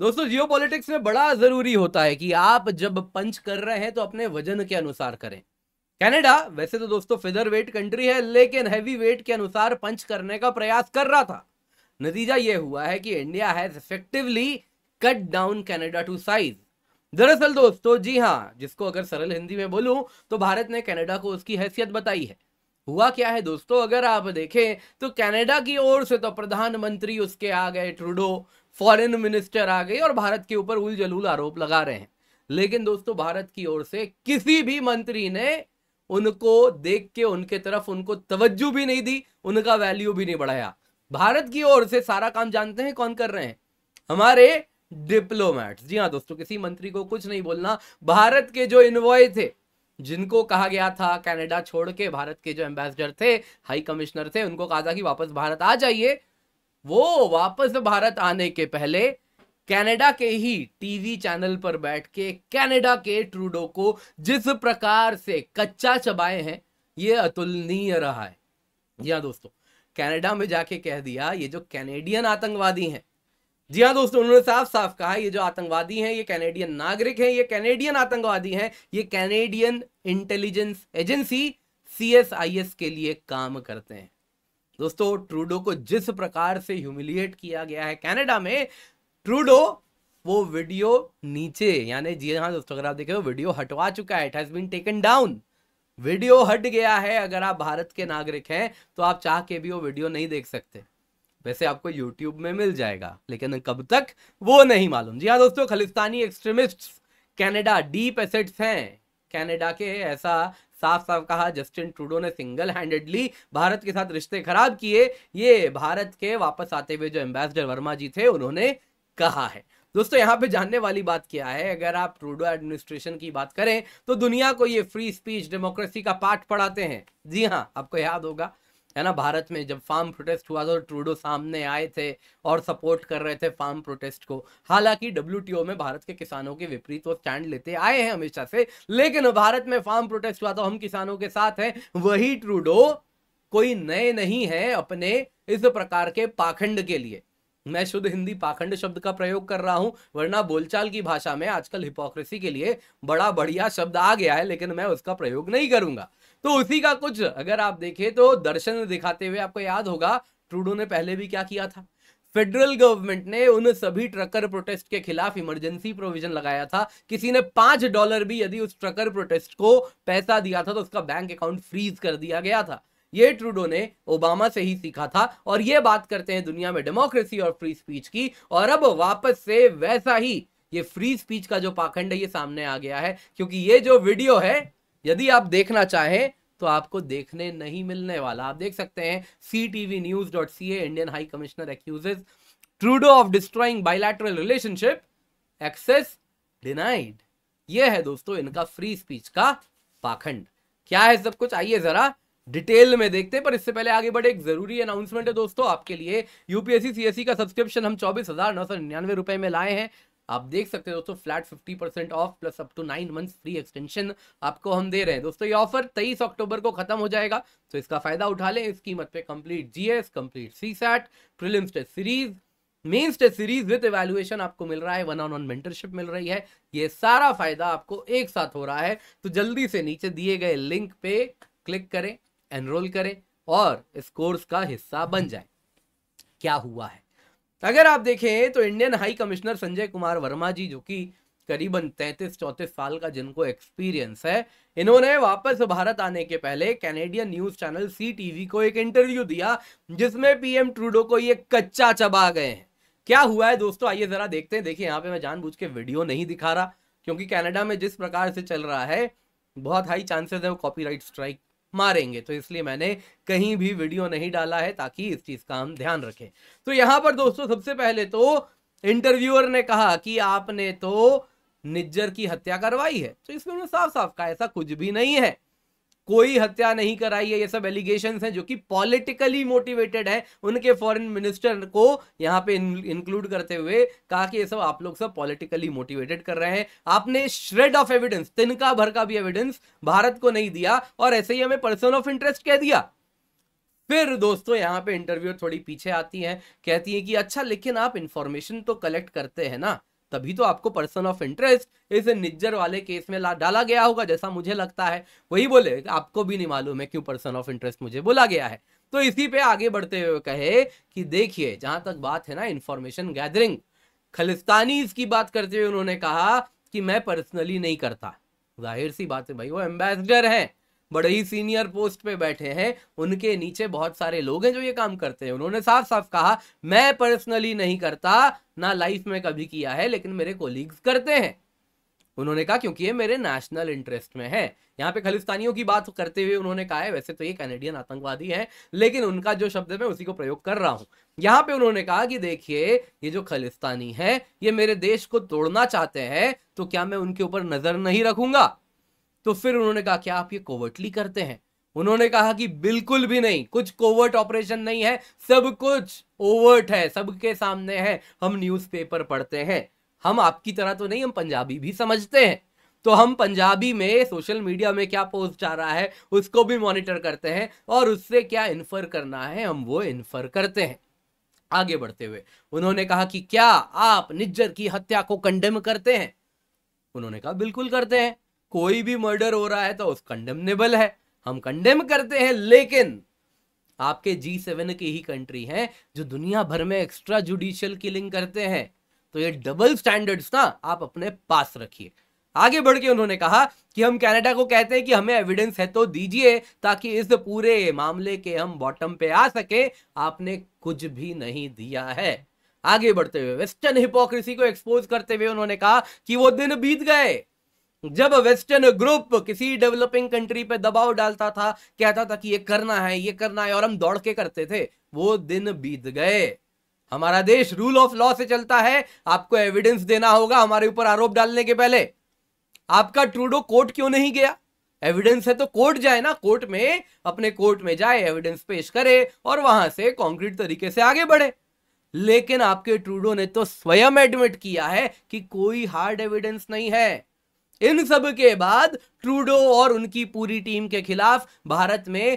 दोस्तों जियो पॉलिटिक्स में बड़ा जरूरी होता है कि आप जब पंच कर रहे हैं तो अपने वजन के अनुसार करें कनाडा वैसे तो दोस्तों फेदर वेट कंट्री है लेकिन हैवी वेट के अनुसार पंच करने का प्रयास कर रहा था नतीजा यह हुआ है कि India has effectively cut down Canada to size दरअसल दोस्तों जी हाँ जिसको अगर सरल हिंदी में बोलूं तो भारत ने कनाडा को उसकी हैसियत बताई है हुआ क्या है दोस्तों अगर आप देखें तो कनाडा की ओर से तो प्रधानमंत्री उसके आ गए ट्रूडो फॉरेन मिनिस्टर आ गई और भारत के ऊपर उलझलूल आरोप लगा रहे हैं लेकिन दोस्तों भारत की ओर से किसी भी मंत्री ने उनको देख के उनके तरफ उनको तवज्जो भी नहीं दी उनका वैल्यू भी नहीं बढ़ाया भारत की ओर से सारा काम जानते हैं कौन कर रहे हैं हमारे डिप्लोमैट्स जी हाँ दोस्तों किसी मंत्री को कुछ नहीं बोलना भारत के जो इन्वॉय थे जिनको कहा गया था कनाडा छोड़ के भारत के जो एम्बेसडर थे हाई कमिश्नर थे उनको कहा था कि वापस भारत आ जाइए वो वापस भारत आने के पहले कनाडा के ही टीवी चैनल पर बैठ के कनाडा के ट्रूडो को जिस प्रकार से कच्चा चबाए हैं ये अतुलनीय रहा है जी हाँ दोस्तों कनाडा में जाके कह दिया ये जो कैनेडियन आतंकवादी हैं जी हाँ दोस्तों उन्होंने साफ साफ कहा ये जो आतंकवादी हैं ये कैनेडियन नागरिक हैं ये कैनेडियन आतंकवादी हैं ये कैनेडियन इंटेलिजेंस एजेंसी सी के लिए काम करते हैं दोस्तों ट्रूडो को जिस प्रकार से ह्यूमिलिएट किया गया है कनाडा में ट्रूडो वो वीडियो नीचे यानी जी हाँ दोस्तों अगर आप देखे वो तो वीडियो हटवा चुका है it has been taken down video हट गया है अगर आप भारत के नागरिक हैं तो आप चाह के भी वो वीडियो नहीं देख सकते वैसे आपको यूट्यूब में मिल जाएगा लेकिन कब तक वो नहीं मालूम जी हाँ दोस्तों Khalistani extremist Canada deep assets हैं कैनेडा के ऐसा साफ साफ कहा जस्टिन ट्रूडो ने सिंगल हैंडेडली भारत के साथ रिश्ते खराब किए ये भारत के वापस आते हुए जो एम्बेसडर वर्मा जी थे उन्होंने कहा है दोस्तों यहाँ पे जानने वाली बात क्या है अगर आप ट्रूडो एडमिनिस्ट्रेशन की बात करें तो दुनिया को ये फ्री स्पीच डेमोक्रेसी का पाठ पढ़ाते हैं जी हाँ आपको याद होगा है ना भारत में जब फार्म प्रोटेस्ट हुआ तो ट्रूडो सामने आए थे और सपोर्ट कर रहे थे फार्म प्रोटेस्ट को हालांकि डब्ल्यू में भारत के किसानों के विपरीत वो स्टैंड लेते आए हैं हमेशा से लेकिन भारत में फार्म प्रोटेस्ट हुआ तो हम किसानों के साथ हैं वही ट्रूडो कोई नए नहीं है अपने इस प्रकार के पाखंड के लिए मैं शुद्ध हिंदी पाखंड शब्द का प्रयोग कर रहा हूं वरना बोलचाल की भाषा में आजकल हिपोक्रेसी के लिए बड़ा बढ़िया शब्द आ गया है लेकिन मैं उसका प्रयोग नहीं करूंगा तो उसी का कुछ अगर आप देखें तो दर्शन दिखाते हुए आपको याद होगा ट्रूडो ने पहले भी क्या किया था फेडरल गवर्नमेंट ने उन सभी ट्रकर प्रोटेस्ट के खिलाफ इमरजेंसी प्रोविजन लगाया था किसी ने पांच डॉलर भी यदि उस ट्रकर प्रोटेस्ट को पैसा दिया था तो उसका बैंक अकाउंट फ्रीज कर दिया गया था ये ट्रूडो ने ओबामा से ही सीखा था और ये बात करते हैं दुनिया में डेमोक्रेसी और फ्री स्पीच की और अब वापस से वैसा ही ये फ्री स्पीच का जो पाखंड है ये सामने आ गया है क्योंकि ये जो वीडियो है यदि आप देखना चाहें तो आपको देखने नहीं मिलने वाला आप देख सकते हैं C TV news dot C A Indian high commissioner accuses Trudeau of destroying bilateral relationship access denied यह है दोस्तों इनका फ्री स्पीच का पाखंड क्या है सब कुछ आइए जरा डिटेल में देखते हैं पर इससे पहले आगे बढ़े एक जरूरी अनाउंसमेंट है दोस्तों आपके लिए यूपीएससी सीएससी e का सब्सक्रिप्शन हम चौबीस हजार नौ सौ निन्यानवे रुपए में लाए हैं आप देख सकते हैं दोस्तों flat 50 percent off plus up to nine months free extension आपको हम दे रहे हैं दोस्तों ये ऑफर 23 अक्टूबर को खत्म हो जाएगा तो इसका फायदा उठा लें इस कीमत पे complete GS complete C SAT prelims test series mains test series with evaluation आपको मिल रहा है वन ऑन वन मेंटरशिप मिल रही है ये सारा फायदा आपको एक साथ हो रहा है तो जल्दी से नीचे दिए गए लिंक पे क्लिक करें एनरोल करें और इस कोर्स का हिस्सा बन जाए क्या हुआ है अगर आप देखें तो Indian high commissioner Sanjay Kumar Verma ji जो कि करीबन तैंतीस चौंतीस साल का जिनको एक्सपीरियंस है इन्होंने वापस भारत आने के पहले Canadian news channel C TV को एक इंटरव्यू दिया जिसमें पीएम ट्रूडो को ये कच्चा चबा गए हैं क्या हुआ है दोस्तों आइए जरा देखते हैं देखिए यहाँ पे मैं जानबूझ के वीडियो नहीं दिखा रहा क्योंकि कैनेडा में जिस प्रकार से चल रहा है बहुत हाई चांसेस है वो कॉपीराइट स्ट्राइक मारेंगे तो इसलिए मैंने कहीं भी वीडियो नहीं डाला है ताकि इस चीज़ का हम ध्यान रखें तो यहां पर दोस्तों सबसे पहले तो इंटरव्यूअर ने कहा कि आपने तो निज्जर की हत्या करवाई है तो इसमें उन्होंने साफ साफ कहा ऐसा कुछ भी नहीं है कोई हत्या नहीं कराई है ये सब एलिगेशन हैं जो कि पॉलिटिकली मोटिवेटेड है उनके फॉरेन मिनिस्टर को यहाँ पे इंक्लूड करते हुए कहा कि ये सब आप लोग सब पॉलिटिकली मोटिवेटेड कर रहे हैं आपने श्रेड ऑफ एविडेंस तिनका भर का भी एविडेंस भारत को नहीं दिया और ऐसे ही हमें पर्सन ऑफ इंटरेस्ट कह दिया फिर दोस्तों यहाँ पे इंटरव्यू थोड़ी पीछे आती है कहती है कि अच्छा लेकिन आप इंफॉर्मेशन तो कलेक्ट करते हैं ना तभी तो आपको पर्सन ऑफ इंटरेस्ट इस निज्जर वाले केस में ला डाला गया होगा जैसा मुझे लगता है वही बोले आपको भी नहीं मालूम है क्यों पर्सन ऑफ इंटरेस्ट मुझे बोला गया है तो इसी पे आगे बढ़ते हुए कहे कि देखिए जहां तक बात है ना इंफॉर्मेशन गैदरिंग खलिस्तानी इसकी बात करते हुए उन्होंने कहा कि मैं पर्सनली नहीं करता जाहिर सी बात है भाई वो एम्बेसडर हैं बड़े ही सीनियर पोस्ट पे बैठे हैं उनके नीचे बहुत सारे लोग हैं जो ये काम करते हैं उन्होंने साफ साफ कहा मैं पर्सनली नहीं करता ना लाइफ में कभी किया है लेकिन मेरे कोलीग्स करते हैं उन्होंने कहा क्योंकि ये मेरे नेशनल इंटरेस्ट में है यहाँ पे खलिस्तानियों की बात करते हुए उन्होंने कहा है वैसे तो ये कैनेडियन आतंकवादी है लेकिन उनका जो शब्द है मैं उसी को प्रयोग कर रहा हूँ यहाँ पे उन्होंने कहा कि देखिए ये जो खलिस्तानी है ये मेरे देश को तोड़ना चाहते हैं तो क्या मैं उनके ऊपर नजर नहीं रखूंगा तो फिर उन्होंने कहा कि आप ये कोवर्टली करते हैं उन्होंने कहा कि बिल्कुल भी नहीं कुछ कोवर्ट ऑपरेशन नहीं है सब कुछ ओवर्ट है सबके सामने है हम न्यूज़पेपर पढ़ते हैं हम आपकी तरह तो नहीं हम पंजाबी भी समझते हैं तो हम पंजाबी में सोशल मीडिया में क्या पोस्ट जा रहा है उसको भी मॉनिटर करते हैं और उससे क्या इन्फर करना है हम वो इन्फर करते हैं आगे बढ़ते हुए उन्होंने कहा कि क्या आप निज्जर की हत्या को कंडेम करते हैं उन्होंने कहा बिल्कुल करते हैं कोई भी मर्डर हो रहा है तो उस कंडेमनेबल है हम कंडेम करते हैं लेकिन आपके जी सेवन की ही कंट्री हैं जो दुनिया भर में एक्स्ट्रा जुडिशियल किलिंग करते हैं तो ये डबल स्टैंडर्ड्स ना आप अपने पास रखिए आगे बढ़ के उन्होंने कहा कि हम कनाडा को कहते हैं कि हमें एविडेंस है तो दीजिए ताकि इस पूरे मामले के हम बॉटम पे आ सके आपने कुछ भी नहीं दिया है आगे बढ़ते हुए वेस्टर्न हिपोक्रेसी को एक्सपोज करते हुए उन्होंने कहा कि वो दिन बीत गए जब वेस्टर्न ग्रुप किसी डेवलपिंग कंट्री पे दबाव डालता था कहता था कि ये करना है ये करना है और हम दौड़ के करते थे वो दिन बीत गए हमारा देश रूल ऑफ लॉ से चलता है आपको एविडेंस देना होगा हमारे ऊपर आरोप डालने के पहले आपका ट्रूडो कोर्ट क्यों नहीं गया एविडेंस है तो कोर्ट जाए ना कोर्ट में अपने कोर्ट में जाए एविडेंस पेश करे और वहां से कॉन्क्रीट तरीके से आगे बढ़े लेकिन आपके ट्रूडो ने तो स्वयं एडमिट किया है कि कोई हार्ड एविडेंस नहीं है इन सब के बाद ट्रूडो और उनकी पूरी टीम के खिलाफ भारत में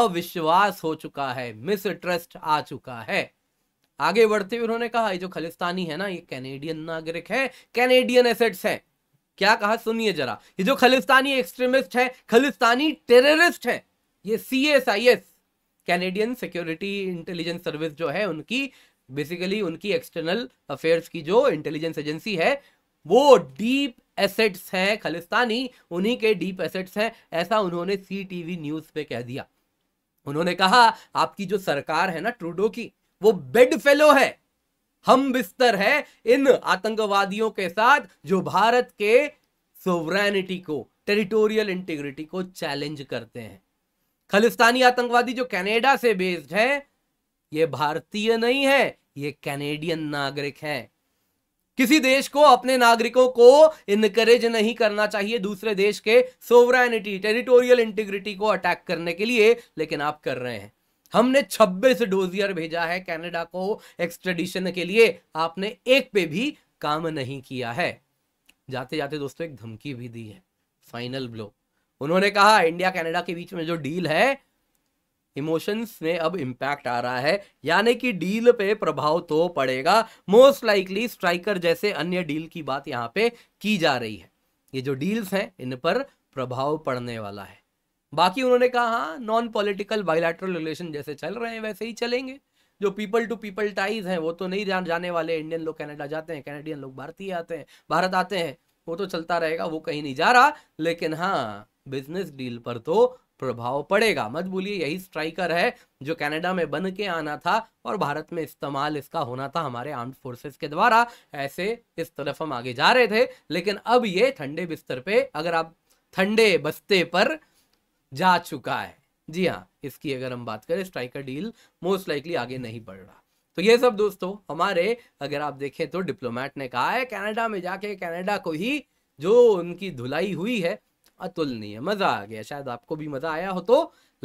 अविश्वास हो चुका है मिसट्रस्ट आ चुका है आगे बढ़ते हुए उन्होंने कहा ये जो खालिस्तानी है ना ये कैनेडियन नागरिक है कैनेडियन एसेट्स है क्या कहा सुनिए जरा ये जो खालिस्तानी एक्सट्रीमिस्ट है खालिस्तानी टेररिस्ट है ये C S I S Canadian security intelligence service जो है उनकी बेसिकली उनकी एक्सटर्नल अफेयर्स की जो इंटेलिजेंस एजेंसी है वो डीप एसेट्स हैं खालिस्तानी उन्हीं के डीप एसेट्स हैं ऐसा उन्होंने सी टीवी न्यूज पे कह दिया उन्होंने कहा आपकी जो सरकार है ना ट्रूडो की वो बेड फेलो है हम बिस्तर है इन आतंकवादियों के साथ जो भारत के सोवरेनिटी को टेरिटोरियल इंटीग्रिटी को चैलेंज करते हैं खालिस्तानी आतंकवादी जो कनाडा से बेस्ड है ये भारतीय नहीं है ये कैनेडियन नागरिक हैं किसी देश को अपने नागरिकों को इनकरेज नहीं करना चाहिए दूसरे देश के सोवरेनिटी टेरिटोरियल इंटीग्रिटी को अटैक करने के लिए लेकिन आप कर रहे हैं हमने 26 डोजियर भेजा है कनाडा को एक्सट्रेडिशन के लिए आपने एक पे भी काम नहीं किया है जाते जाते दोस्तों एक धमकी भी दी है फाइनल ब्लो उन्होंने कहा इंडिया कनाडा के बीच में जो डील है इमोशंस में अब इम्पैक्ट आ रहा है यानी कि डील पे प्रभाव तो पड़ेगा मोस्ट लाइकली स्ट्राइकर जैसे अन्य डील की बात यहाँ पे की जा रही है ये जो डील्स हैं इन पर प्रभाव पड़ने वाला है बाकी उन्होंने कहा हाँ नॉन पॉलिटिकल बायोलैटरल रिलेशन जैसे चल रहे हैं वैसे ही चलेंगे जो पीपल टू पीपल टाइज हैं वो तो नहीं जान जाने वाले इंडियन लोग कनाडा जाते हैं कैनेडियन लोग भारतीय आते हैं भारत आते हैं वो तो चलता रहेगा वो कहीं नहीं जा रहा लेकिन हाँ बिजनेस डील पर तो प्रभाव पड़ेगा मत भूलिए यही स्ट्राइकर है जो कनाडा में बन के आना था और भारत में इस्तेमाल इसका होना था हमारे आर्म फोर्सेस के द्वारा ऐसे इस तरफ हम आगे जा रहे थे लेकिन अब ये ठंडे बिस्तर पे अगर आप ठंडे बस्ते पर जा चुका है जी हाँ इसकी अगर हम बात करें स्ट्राइकर डील मोस्ट लाइकली आगे नहीं बढ़ रहा तो ये सब दोस्तों हमारे अगर आप देखें तो डिप्लोमैट ने कहा है कनाडा में जाके कनाडा को ही जो उनकी धुलाई हुई है अतुलनीय मजा आ गया शायद आपको भी मजा आया हो तो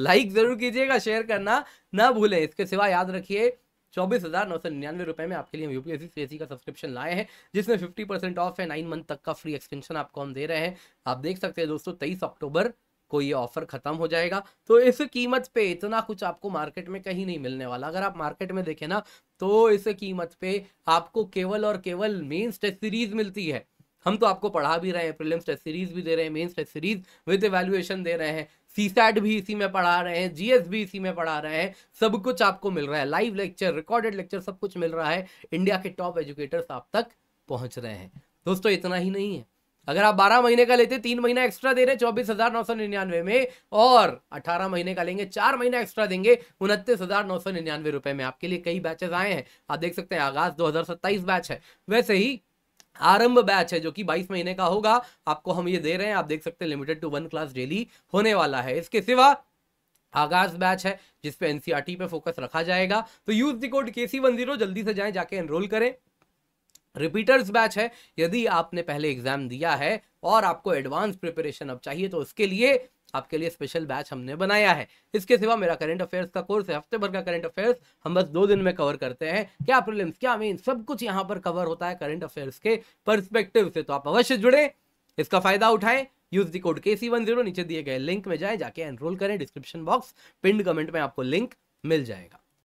लाइक जरूर कीजिएगा शेयर करना ना भूलें इसके सिवा याद रखिए चौबीस हज़ार नौ सौ निन्यानवे रुपए में आपके लिए हम यूपीएससी सीएससी का सब्सक्रिप्शन लाए हैं जिसमें फिफ्टी परसेंट ऑफ है नाइन मंथ तक का फ्री एक्सटेंशन आपको हम दे रहे हैं आप देख सकते हैं दोस्तों तेईस अक्टूबर को ये ऑफर खत्म हो जाएगा तो इस कीमत पे इतना कुछ आपको मार्केट में कहीं नहीं मिलने वाला अगर आप मार्केट में देखें ना तो इस कीमत पे आपको केवल और केवल मेन्स टेस्ट सीरीज मिलती है हम तो आपको पढ़ा भी रहे हैं प्रीलिम्स टेस्ट सीरीज भी दे रहे हैं mains test series with evaluation दे रहे हैं सैट भी इसी में पढ़ा रहे हैं जीएस भी इसी में पढ़ा रहे हैं सब कुछ आपको मिल रहा है लाइव लेक्चर रिकॉर्डेड लेक्चर सब कुछ मिल रहा है इंडिया के टॉप एजुकेटर्स आप तक पहुंच रहे हैं दोस्तों इतना ही नहीं है अगर आप 12 महीने का लेते तीन महीना एक्स्ट्रा दे रहे चौबीस हजार नौ सौ निन्यानवे में और 18 महीने का लेंगे चार महीना एक्स्ट्रा देंगे उनतीस हजार नौ सौ निन्यानवे रुपए में आपके लिए कई बैचेस आए हैं आप देख सकते हैं आगाज 2027 बैच है वैसे ही आरंभ बैच है जो कि 22 महीने का होगा आपको हम ये दे रहे हैं आप देख सकते हैं limited to one class daily होने वाला है इसके सिवा आगाज बैच है जिसपे एनसीआरटी पे फोकस e रखा जाएगा तो यूज दी कोड के सी वन जीरो जल्दी से जाएं जाके एनरोल करें रिपीटर्स बैच है यदि आपने पहले एग्जाम दिया है और आपको एडवांस प्रिपरेशन अब चाहिए तो उसके लिए आपके लिए स्पेशल बैच हमने बनाया है इसके सिवा मेरा करंट अफेयर्स का कोर्स है हफ्ते भर का करंट अफेयर्स हम बस दो दिन में कवर करते हैं क्या प्रॉब्लम्स क्या मेन सब कुछ यहाँ पर कवर होता है करंट अफेयर्स के परस्पेक्टिव से तो आप अवश्य जुड़े इसका फायदा उठाएं यूज दी कोड के सी वन जीरो नीचे दिए गए लिंक में जाए जाके एनरोल करें डिस्क्रिप्शन बॉक्स पिंड कमेंट में आपको लिंक मिल जाएगा